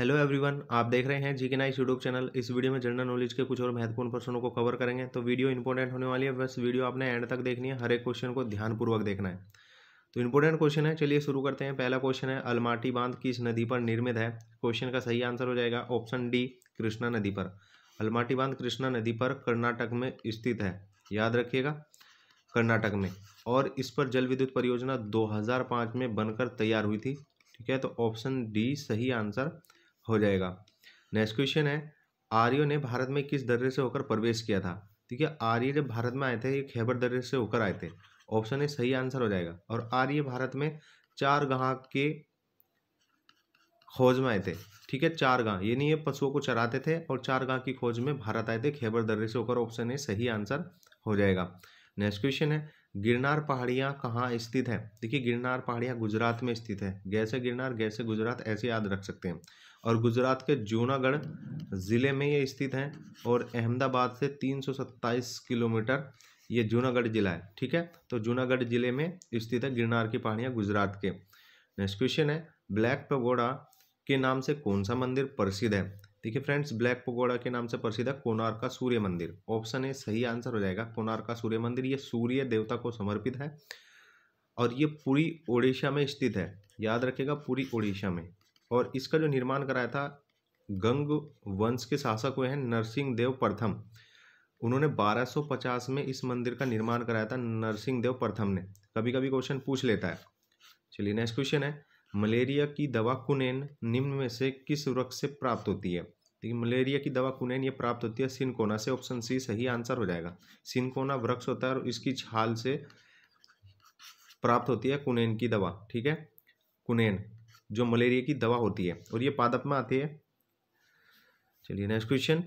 hello everyone आप देख रहे हैं G K nice YouTube channel इस वीडियो में जनरल नॉलेज के कुछ और महत्वपूर्ण प्रश्नों को कवर करेंगे तो वीडियो इंपॉर्टेंट होने वाली है बस वीडियो आपने एंड तक देखनी है हर एक क्वेश्चन को ध्यानपूर्वक देखना है तो इंपॉर्टेंट क्वेश्चन है चलिए शुरू करते हैं पहला क्वेश्चन है अलमाटी बांध किस नदी पर निर्मित है क्वेश्चन का सही आंसर हो जाएगा ऑप्शन डी कृष्णा नदी पर अलमाटी बांध कृष्णा नदी पर कर्नाटक में स्थित है याद रखिएगा कर्नाटक में और इस पर जल विद्युत परियोजना दो में बनकर तैयार हुई थी ठीक है तो ऑप्शन डी सही आंसर हो जाएगा नेक्स्ट क्वेश्चन है आर्यों ने भारत में किस दर्रे से होकर प्रवेश किया था ठीक है आर्य जब भारत में आए थे ये खैबर दर्रे से होकर आए थे ऑप्शन ए सही आंसर हो जाएगा और आर्य भारत में चार गाह के खोज में आए थे ठीक है चार गांव ये नहीं है पशुओं को चराते थे और चार गांव की खोज में भारत आए थे खैबर दर्रे से होकर ऑप्शन ए सही आंसर हो जाएगा नेक्स्ट क्वेश्चन है गिरनार पहाड़ियाँ कहाँ स्थित है देखिए गिरनार पहाड़ियाँ गुजरात में स्थित है गैसे गिरनार गैसे गुजरात ऐसे याद रख सकते हैं और गुजरात के जूनागढ़ ज़िले में ये स्थित है और अहमदाबाद से सत्ताईस किलोमीटर ये जूनागढ़ जिला है ठीक है तो जूनागढ़ जिले में स्थित है गिरनार की पहाड़ियाँ गुजरात के नेक्स्ट क्वेश्चन है ब्लैक पगोड़ा के नाम से कौन सा मंदिर प्रसिद्ध है देखिए फ्रेंड्स ब्लैक पगोड़ा के नाम से प्रसिद्ध है कोनार का सूर्य मंदिर ऑप्शन ए सही आंसर हो जाएगा कोनार का सूर्य मंदिर ये सूर्य देवता को समर्पित है और ये पूरी ओडिशा में स्थित है याद रखेगा पूरी ओडिशा में और इसका जो निर्माण कराया था गंग वंश के शासक हुए हैं नरसिंह देव प्रथम उन्होंने 1250 में इस मंदिर का निर्माण कराया था नरसिंह देव प्रथम ने कभी कभी क्वेश्चन पूछ लेता है चलिए नेक्स्ट क्वेश्चन है मलेरिया की दवा कुनेन निम्न में से किस वृक्ष से प्राप्त होती है देखिए मलेरिया की दवा कुनेन ये प्राप्त होती है सिनकोना से ऑप्शन सी सही आंसर हो जाएगा सिनकोना वृक्ष होता है और इसकी छाल से प्राप्त होती है कुनेन की दवा ठीक है कुनेन जो मलेरिया की दवा होती है और ये पादप में आती है चलिए नेक्स्ट क्वेश्चन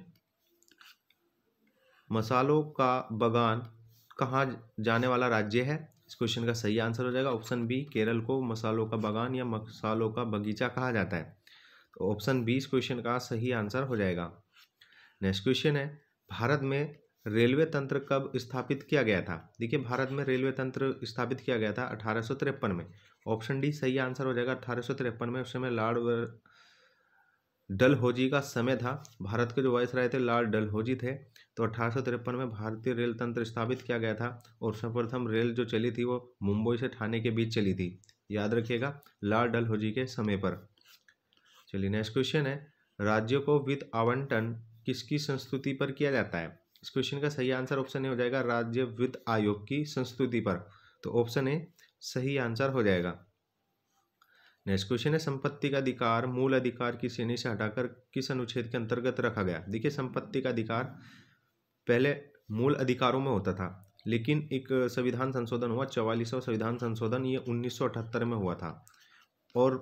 मसालों का बगान कहाँ जाने वाला राज्य है इस क्वेश्चन का सही आंसर हो जाएगा ऑप्शन बी केरल को मसालों का बागान या मसालों का बगीचा कहा जाता है तो ऑप्शन बी इस क्वेश्चन का सही आंसर हो जाएगा नेक्स्ट क्वेश्चन है भारत में रेलवे तंत्र कब स्थापित किया गया था देखिए भारत में रेलवे तंत्र स्थापित किया गया था अठारह में ऑप्शन डी सही आंसर हो जाएगा अठारह में उस समय लाड़ डलहौजी का समय था भारत के जो राय थे डल डलहौजी थे तो अठारह में भारतीय रेल तंत्र स्थापित किया गया था और सर्वप्रथम रेल जो चली थी वो मुंबई से ठाणे के बीच चली थी याद रखिएगा डल डलहौजी के समय पर चलिए नेक्स्ट क्वेश्चन है राज्यों को वित्त आवंटन किसकी संस्तुति पर किया जाता है इस क्वेश्चन का सही आंसर ऑप्शन ए हो जाएगा राज्य वित्त आयोग की संस्तुति पर तो ऑप्शन ए सही आंसर हो जाएगा नेक्स्ट क्वेश्चन है संपत्ति का अधिकार मूल अधिकार की श्रेणी से हटाकर किस अनुच्छेद के अंतर्गत रखा गया देखिए संपत्ति का अधिकार पहले मूल अधिकारों में होता था लेकिन एक संविधान संशोधन हुआ चवालीसवा संविधान संशोधन ये उन्नीस में हुआ था और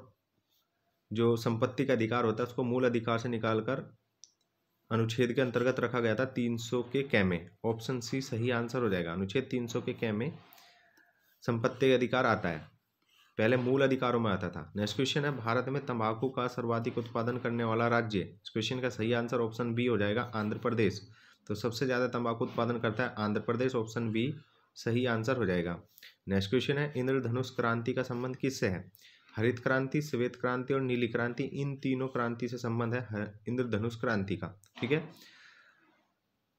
जो संपत्ति का अधिकार होता है उसको मूल अधिकार से निकाल कर अनुच्छेद के अंतर्गत रखा गया था 300 के कै में ऑप्शन सी सही आंसर हो जाएगा अनुच्छेद 300 के कै में संपत्ति का अधिकार आता है पहले मूल अधिकारों में आता था नेक्स्ट क्वेश्चन है भारत में तंबाकू का सर्वाधिक उत्पादन करने वाला राज्य इस क्वेश्चन का सही आंसर ऑप्शन बी हो जाएगा आंध्र प्रदेश तो सबसे ज़्यादा तंबाकू उत्पादन करता है आंध्र प्रदेश ऑप्शन बी सही आंसर हो जाएगा नेक्स्ट क्वेश्चन है इंद्रधनुष क्रांति का संबंध किससे है हरित क्रांति श्वेत क्रांति और नीली क्रांति इन तीनों क्रांति से संबंध है इंद्रधनुष क्रांति का ठीक है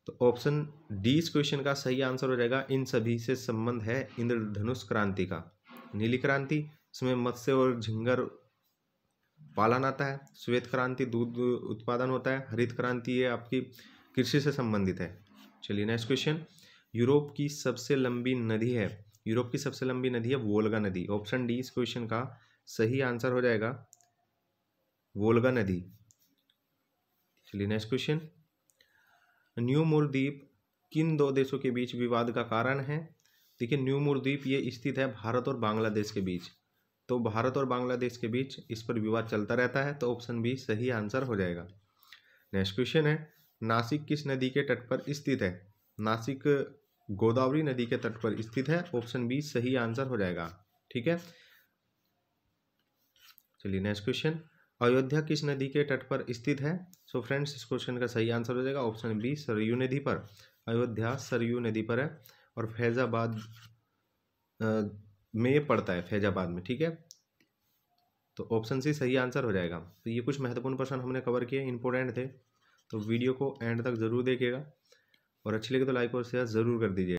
तो ऑप्शन डी इस क्वेश्चन का सही आंसर हो जाएगा इन सभी से संबंध है इंद्रधनुष क्रांति का नीली क्रांति इसमें मत्स्य और झिंगर पालन आता है श्वेत क्रांति दूध उत्पादन होता है हरित क्रांति ये आपकी कृषि से संबंधित है चलिए नेक्स्ट क्वेश्चन यूरोप की सबसे लंबी नदी है यूरोप की सबसे लंबी नदी है वोल्गा नदी ऑप्शन डी इस क्वेश्चन का सही आंसर हो जाएगा वोल्गा नदी चलिए नेक्स्ट क्वेश्चन न्यू मोर द्वीप किन दो देशों के बीच विवाद का कारण है देखिए न्यू मोरद्वीप ये स्थित है भारत और बांग्लादेश के बीच तो भारत और बांग्लादेश के बीच इस पर विवाद चलता रहता है तो ऑप्शन बी सही आंसर हो जाएगा नेक्स्ट क्वेश्चन है नासिक किस नदी के तट पर स्थित है नासिक गोदावरी नदी के तट पर स्थित है ऑप्शन बी सही आंसर हो जाएगा ठीक है चलिए नेक्स्ट क्वेश्चन अयोध्या किस नदी के तट पर स्थित है सो फ्रेंड्स इस क्वेश्चन का सही आंसर हो जाएगा ऑप्शन बी सरयू नदी पर अयोध्या सरयू नदी पर है और फैज़ाबाद में पड़ता है फैज़ाबाद में ठीक है तो ऑप्शन सी सही आंसर हो जाएगा तो ये कुछ महत्वपूर्ण प्रश्न हमने कवर किए इंपॉर्टेंट थे तो वीडियो को एंड तक ज़रूर देखिएगा और अच्छी लगे तो लाइक और शेयर ज़रूर कर दीजिएगा